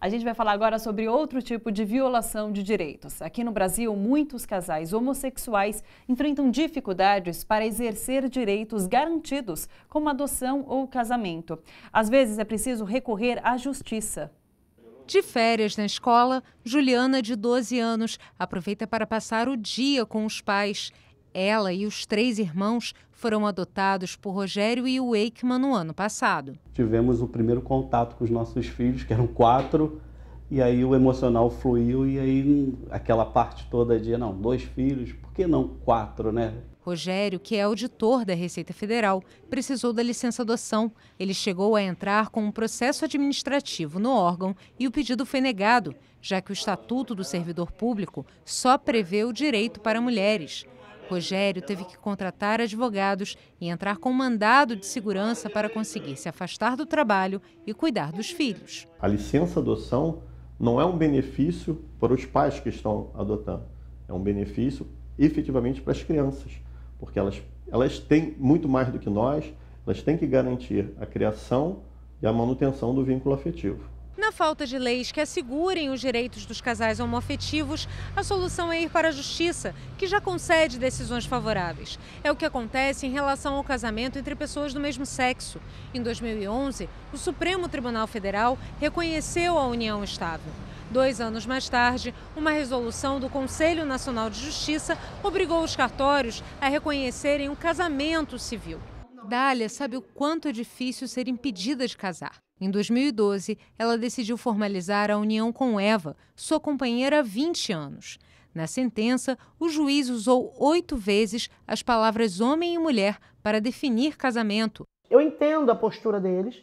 A gente vai falar agora sobre outro tipo de violação de direitos. Aqui no Brasil, muitos casais homossexuais enfrentam dificuldades para exercer direitos garantidos, como adoção ou casamento. Às vezes é preciso recorrer à justiça. De férias na escola, Juliana, de 12 anos, aproveita para passar o dia com os pais. Ela e os três irmãos foram adotados por Rogério e o Wakeman no ano passado. Tivemos o primeiro contato com os nossos filhos, que eram quatro, e aí o emocional fluiu e aí aquela parte toda de, não, dois filhos, por que não quatro, né? Rogério, que é auditor da Receita Federal, precisou da licença adoção. Ele chegou a entrar com um processo administrativo no órgão e o pedido foi negado, já que o Estatuto do Servidor Público só prevê o direito para mulheres. Rogério teve que contratar advogados e entrar com mandado de segurança para conseguir se afastar do trabalho e cuidar dos filhos. A licença adoção não é um benefício para os pais que estão adotando, é um benefício efetivamente para as crianças, porque elas, elas têm muito mais do que nós, elas têm que garantir a criação e a manutenção do vínculo afetivo. Na falta de leis que assegurem os direitos dos casais homoafetivos, a solução é ir para a justiça, que já concede decisões favoráveis. É o que acontece em relação ao casamento entre pessoas do mesmo sexo. Em 2011, o Supremo Tribunal Federal reconheceu a união estável. Dois anos mais tarde, uma resolução do Conselho Nacional de Justiça obrigou os cartórios a reconhecerem o um casamento civil. Dália sabe o quanto é difícil ser impedida de casar. Em 2012, ela decidiu formalizar a união com Eva, sua companheira há 20 anos. Na sentença, o juiz usou oito vezes as palavras homem e mulher para definir casamento. Eu entendo a postura deles,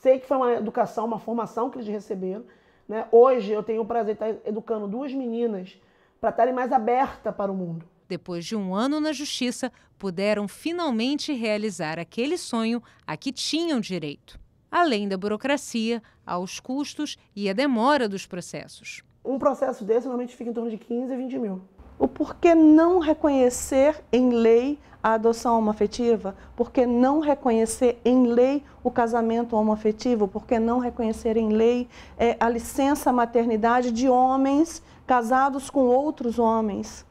sei que foi uma educação, uma formação que eles receberam. Né? Hoje eu tenho o prazer de estar educando duas meninas para estarem mais abertas para o mundo. Depois de um ano na justiça, puderam finalmente realizar aquele sonho a que tinham direito além da burocracia, aos custos e à demora dos processos. Um processo desse normalmente fica em torno de 15 a 20 mil. O porquê não reconhecer em lei a adoção homoafetiva? Por que não reconhecer em lei o casamento homoafetivo? Por que não reconhecer em lei é, a licença maternidade de homens casados com outros homens?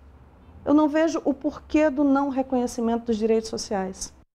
Eu não vejo o porquê do não reconhecimento dos direitos sociais.